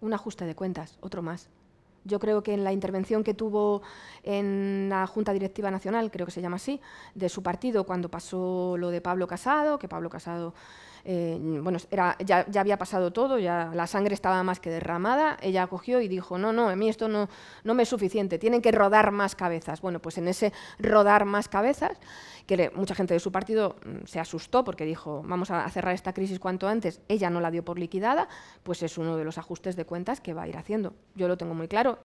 un ajuste de cuentas, otro más. Yo creo que en la intervención que tuvo en la Junta Directiva Nacional, creo que se llama así, de su partido cuando pasó lo de Pablo Casado, que Pablo Casado, eh, bueno, era, ya, ya, había pasado todo, ya la sangre estaba más que derramada, ella cogió y dijo, no, no, a mí esto no, no me es suficiente, tienen que rodar más cabezas. Bueno, pues en ese rodar más cabezas que mucha gente de su partido mm, se asustó porque dijo, vamos a cerrar esta crisis cuanto antes, ella no la dio por liquidada, pues es uno de los ajustes de cuentas que va a ir haciendo. Yo lo tengo muy claro